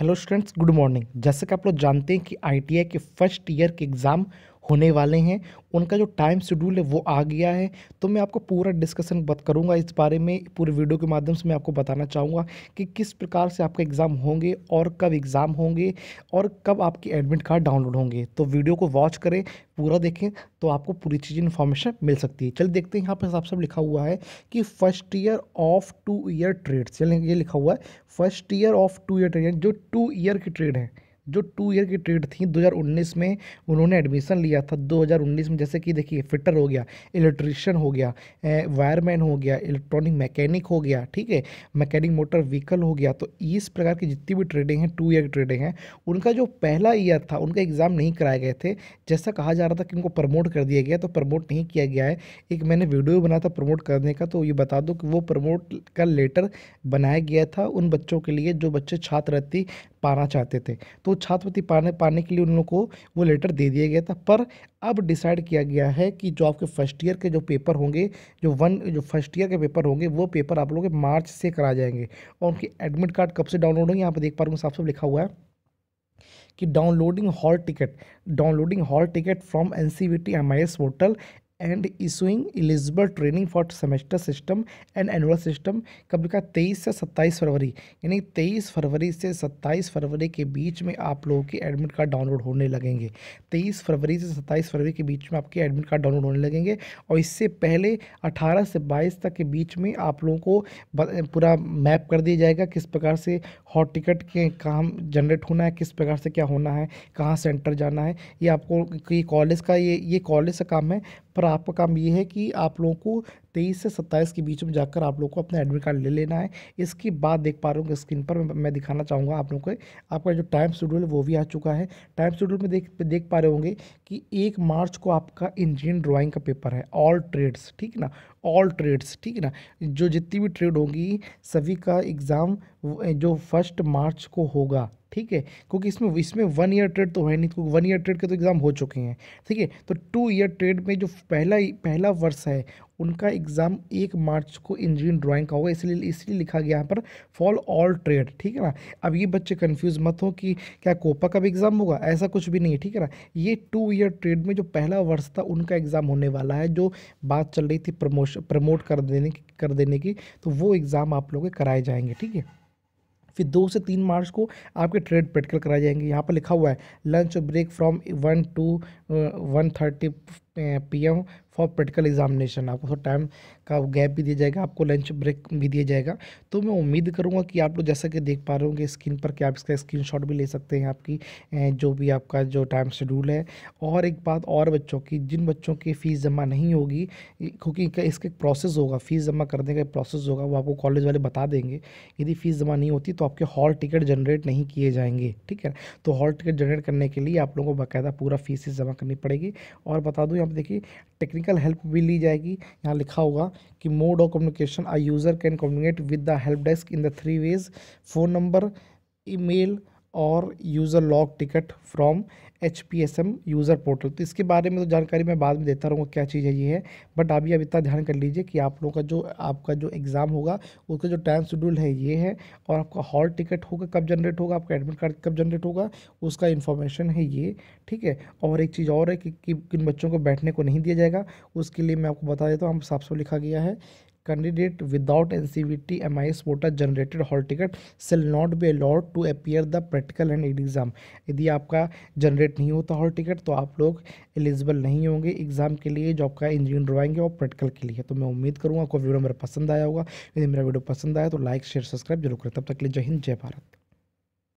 hello students good morning जैसे कि आप लोग जानते हैं कि आईटीआई के फर्स्ट ईयर के एग्ज़ाम होने वाले हैं उनका जो टाइम शेड्यूल है वो आ गया है तो मैं आपको पूरा डिस्कशन बत करूँगा इस बारे में पूरे वीडियो के माध्यम से मैं आपको बताना चाहूँगा कि किस प्रकार से आपके एग्ज़ाम होंगे और कब एग्ज़ाम होंगे और कब आपके एडमिट कार्ड डाउनलोड होंगे तो वीडियो को वॉच करें पूरा देखें तो आपको पूरी चीज़ इन्फॉर्मेशन मिल सकती है चल देखते हैं यहाँ पर साफ सब लिखा हुआ है कि first year of two year trade चलें ये लिखा हुआ है first year of two year trade जो टू ईयर की ट्रेड है जो टू ईयर की ट्रेड थी 2019 में उन्होंने एडमिशन लिया था 2019 में जैसे कि देखिए फिटर हो गया इलेक्ट्रिशियन हो गया वायरमैन हो गया इलेक्ट्रॉनिक मैकेनिक हो गया ठीक है मैकेनिक मोटर व्हीकल हो गया तो इस प्रकार की जितनी भी ट्रेडिंग है टू ईयर की ट्रेडिंग है उनका जो पहला ईयर था उनका एग्ज़ाम नहीं कराए गए थे जैसा कहा जा रहा था कि उनको प्रमोट कर दिया गया तो प्रमोट नहीं किया गया है एक मैंने वीडियो बना था प्रमोट करने का तो ये बता दो कि वो प्रमोट का लेटर बनाया गया था उन बच्चों के लिए जो बच्चे छात्रवृत्ति पाना चाहते थे तो छात्रवृत्ति पाने पाने के लिए उन लोगों को वो लेटर दे दिया गया था पर अब डिसाइड किया गया है कि जो आपके फर्स्ट ईयर के जो पेपर होंगे जो वन जो फर्स्ट ईयर के पेपर होंगे वो पेपर आप लोगों के मार्च से करा जाएंगे और उनके एडमिट कार्ड कब से डाउनलोड होंगे यहाँ पर देख पा रहा हूँ साफ साफ लिखा हुआ है कि downloading hall ticket downloading hall ticket from N C V T M I S portal and issuing eligible training for semester system and annual system कब लिखा तेईस से सत्ताईस फरवरी यानी तेईस फरवरी से सत्ताईस फरवरी के बीच में आप लोगों के एडमिट कार्ड डाउनलोड होने लगेंगे तेईस फरवरी से सत्ताईस फरवरी के बीच में आपके एडमिट कार्ड डाउनलोड होने लगेंगे और इससे पहले अठारह से बाईस तक के बीच में आप लोगों को पूरा मैप कर दिया जाएगा किस प्रकार से हॉट टिकट के काम जनरेट होना है किस प्रकार से क्या होना है कहाँ सेंटर जाना है ये आपको ये कॉलेज का ये ये कॉलेज का काम है पर आपका काम ये है कि आप लोगों को तेईस से सत्ताईस के बीच में जाकर आप लोग को अपना एडमिट कार्ड ले लेना है इसकी बात देख पा रहा हूँ स्क्रीन पर मैं दिखाना चाहूँगा आप लोग को आपका जो टाइम शेड्यूल है वो भी आ चुका है टाइम शेड्यूल में देख देख पा रहे होंगे कि एक मार्च को आपका इंजीनियर ड्राइंग का पेपर है ऑल ट्रेड्स ठीक है ना ऑल ट्रेड्स ठीक है ना जो जितनी भी ट्रेड होगी सभी का एग्ज़ाम जो फर्स्ट मार्च को होगा ठीक है क्योंकि इसमें इसमें वन ईयर ट्रेड तो है नहीं क्योंकि वन ईयर ट्रेड के तो एग्ज़ाम हो चुके हैं ठीक है तो टू ईयर ट्रेड में जो पहला पहला वर्ष है उनका एग्ज़ाम एक मार्च को इंजीनियरिंग ड्राइंग का होगा इसलिए इसलिए लिखा गया यहाँ पर फॉल ऑल ट्रेड ठीक है ना अब ये बच्चे कन्फ्यूज मत हो कि क्या कोपा का भी एग्ज़ाम होगा ऐसा कुछ भी नहीं है ठीक है ना ये टू ईयर ट्रेड में जो पहला वर्ष था उनका एग्ज़ाम होने वाला है जो बात चल रही थी प्रमोशन प्रमोट कर देने की कर देने की तो वो एग्ज़ाम आप लोग कराए जाएंगे ठीक है फिर दो से तीन मार्च को आपके ट्रेड प्रैक्टिकल कराए जाएंगे यहाँ पर लिखा हुआ है lunch break from one two one thirty P M for practical examination आपको थोड़ा टाइम का गैप भी दिया जाएगा आपको लंच ब्रेक भी दिया जाएगा तो मैं उम्मीद करूँगा कि आप लोग जैसा कि देख पा रहे होंगे स्क्रीन पर कि आप इसका शॉट भी ले सकते हैं आपकी जो भी आपका जो टाइम शेड्यूल है और एक बात और बच्चों की जिन बच्चों की फ़ीस जमा नहीं होगी क्योंकि इसका एक प्रोसेस होगा फ़ीस जमा करने का प्रोसेस होगा वो आपको कॉलेज वाले बता देंगे यदि फ़ीस जमा नहीं होती तो आपके हॉल टिकट जनरेट नहीं किए जाएंगे ठीक है तो हॉल टिकट जनरेट करने के लिए आप लोगों को बाकायदा पूरा फीस जमा करनी पड़ेगी और बता दूँ यहाँ पर देखिए टेक्निक टेक्निकल हेल्प भी ली जाएगी यहाँ लिखा होगा कि mode of communication a user can communicate with the help desk in the three ways phone number email और user log ticket from H P S M user portal तो इसके बारे में तो जानकारी मैं बाद में देता रहूँगा क्या चीज़ है ये है बट अभी अब इतना ध्यान कर लीजिए कि आप लोगों का जो आपका जो एग्ज़ाम होगा उसका जो टाइम शेड्यूल है ये है और आपका हॉल टिकट होगा कब जनरेट होगा आपका एडमिट कार्ड कब जनरेट होगा उसका इन्फॉर्मेशन है ये ठीक है और एक चीज़ और है कि किन बच्चों को बैठने को नहीं दिया जाएगा उसके लिए मैं आपको बता देता हूँ हम साफ साफ लिखा गया है candidate without N C V T M I S portal generated hall ticket shall not be allowed to appear the practical and exam यदि आपका जनरेट नहीं होता हॉल टिकट तो आप लोग एलिजिबल नहीं होंगे एग्जाम के लिए जो आपका इंजीनियर ड्राइंग है और प्रैक्टिकल के लिए तो मैं उम्मीद करूँगा आपको वीडियो मेरा पसंद आया होगा यदि मेरा वीडियो पसंद आया तो लाइक शेयर सब्सक्राइब जरूर करें तब तक के लिए जय हिंद जय भारत